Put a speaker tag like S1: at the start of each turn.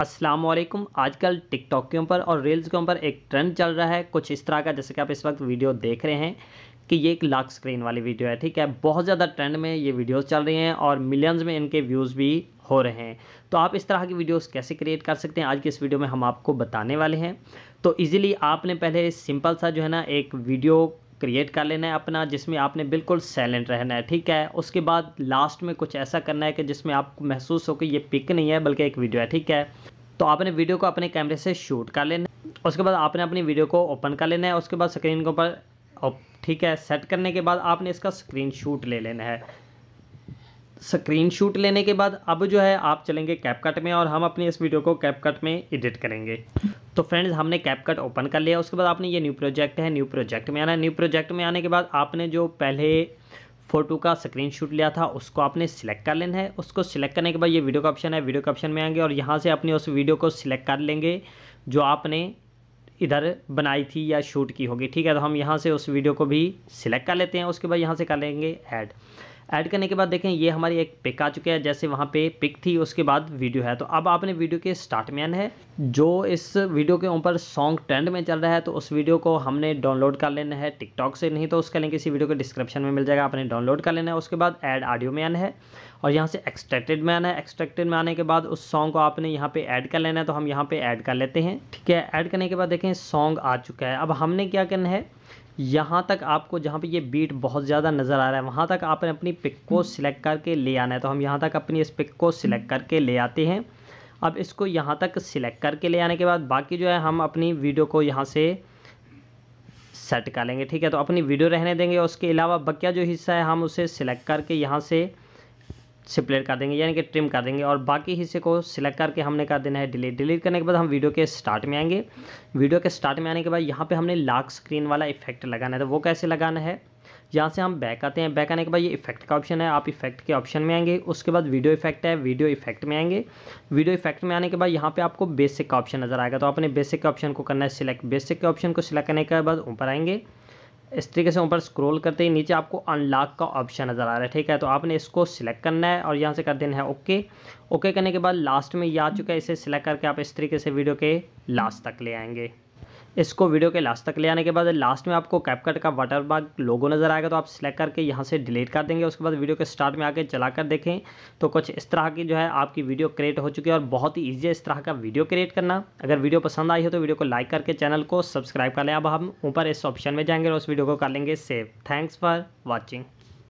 S1: अस्सलाम वालेकुम आजकल टिकटॉक के ऊपर और रील्स के ऊपर एक ट्रेंड चल रहा है कुछ इस तरह का जैसे कि आप इस वक्त वीडियो देख रहे हैं कि ये एक लाख स्क्रीन वाली वीडियो है ठीक है बहुत ज़्यादा ट्रेंड में ये वीडियोस चल रही हैं और मिलियंस में इनके व्यूज़ भी हो रहे हैं तो आप इस तरह की वीडियोस कैसे क्रिएट कर सकते हैं आज की इस वीडियो में हम आपको बताने वाले हैं तो इजीली आपने पहले सिंपल सा जो है ना एक वीडियो क्रिएट कर लेना है अपना जिसमें आपने बिल्कुल साइलेंट रहना है ठीक है उसके बाद लास्ट में कुछ ऐसा करना है कि जिसमें आपको महसूस हो कि ये पिक नहीं है बल्कि एक वीडियो है ठीक है तो आपने वीडियो को अपने कैमरे से शूट कर लेना है उसके बाद आपने अपनी वीडियो को ओपन कर लेना है उसके बाद स्क्रीन के ऊपर ठीक है सेट करने के बाद आपने इसका स्क्रीन शूट ले लेना है स्क्रीन शूट लेने के बाद अब जो है आप चलेंगे कैपकट में और हम अपनी इस वीडियो को कैपकट में एडिट करेंगे तो फ्रेंड्स हमने कैपकट ओपन कर लिया उसके बाद आपने ये न्यू प्रोजेक्ट है न्यू प्रोजेक्ट में आना न्यू प्रोजेक्ट में आने के बाद आपने जो पहले फ़ोटो का स्क्रीनशॉट लिया था उसको आपने सिलेक्ट कर लेना है उसको सिलेक्ट करने के बाद ये वीडियो का ऑप्शन है वीडियो का ऑप्शन में आएंगे और यहाँ से अपने उस वीडियो को सिलेक्ट कर लेंगे जो आपने इधर बनाई थी या शूट की होगी ठीक है तो हम यहाँ से उस वीडियो को भी सिलेक्ट कर लेते हैं उसके बाद यहाँ से कर लेंगे ऐड ऐड करने के बाद देखें ये हमारी एक पिक आ चुकी है जैसे वहाँ पे पिक थी उसके बाद वीडियो है तो अब आपने वीडियो के स्टार्ट में आना है जो इस वीडियो के ऊपर सॉन्ग ट्रेंड में चल रहा है तो उस वीडियो को हमने डाउनलोड कर लेना है टिकटॉक से नहीं तो उसका लिंक इसी वीडियो के डिस्क्रिप्शन में मिल जाएगा आपने डाउनलोड कर लेना है उसके बाद ऐड ऑडियो में आना है और यहाँ से एक्सट्रैक्टेड में आना है एक्सट्रैक्टेड में आने के बाद उस सॉन्ग को आपने यहाँ पे ऐड कर लेना है तो हम यहाँ पे ऐड कर लेते हैं ठीक है ऐड करने के बाद देखें सॉन्ग आ चुका है अब हमने क्या करना है यहाँ तक आपको जहाँ पे ये बीट बहुत ज़्यादा नज़र आ रहा है वहाँ तक आपने अपनी पिक को सिलेक्ट करके ले आना है तो हम यहाँ तक अपनी इस पिक को सिलेक्ट करके ले आते हैं अब इसको यहाँ तक सिलेक्ट करके ले आने के बाद बाकी जो है हम अपनी वीडियो को यहाँ से सेट कर लेंगे ठीक है तो अपनी वीडियो रहने देंगे और उसके अलावा बकिया जो हिस्सा है हम उसे सिलेक्ट करके यहाँ से सिपलेट कर देंगे यानी कि ट्रिम कर देंगे और बाकी हिस्से को सिलेक्ट करके हमने कर देना है डिलीट डिलीट करने के बाद हम वीडियो के स्टार्ट में आएंगे वीडियो के स्टार्ट में आने के बाद यहाँ पे हमने लाक स्क्रीन वाला इफेक्ट लगाना है तो वो कैसे लगाना है यहाँ से हम बैक आते हैं बैक आने के बाद ये इफेक्ट का ऑप्शन है आप इफेक्ट के ऑप्शन में आएंगे उसके बाद वीडियो इफेक्ट है वीडियो इफेक्ट में आएंगे वीडियो इफेक्ट में आने के बाद यहाँ पे आपको बेसिक का ऑप्शन नजर आएगा तो आपने बेसिक के ऑप्शन को करना है सिलेक्ट बेसिक के ऑप्शन को सिलेक्ट करने के बाद ऊपर आएंगे इस तरीके से ऊपर स्क्रॉल करते ही नीचे आपको अनलॉक का ऑप्शन नज़र आ रहा है ठीक है तो आपने इसको सिलेक्ट करना है और यहाँ से कर देना है ओके ओके करने के बाद लास्ट में ये आ चुका है इसे सिलेक्ट करके आप इस तरीके से वीडियो के लास्ट तक ले आएंगे इसको वीडियो के लास्ट तक ले आने के बाद लास्ट में आपको कैपकट का वाटर बाग लोगो नज़र आएगा तो आप सिलेक्ट करके यहाँ से डिलीट कर देंगे उसके बाद वीडियो के स्टार्ट में आके चला कर देखें तो कुछ इस तरह की जो है आपकी वीडियो क्रिएट हो चुकी है और बहुत ही ईजी है इस तरह का वीडियो क्रिएट करना अगर वीडियो पसंद आई हो तो वीडियो को लाइक करके चैनल को सब्सक्राइब कर लें अब हम ऊपर इस ऑप्शन में जाएंगे और उस वीडियो को कर लेंगे सेव थैंक्स फॉर वॉचिंग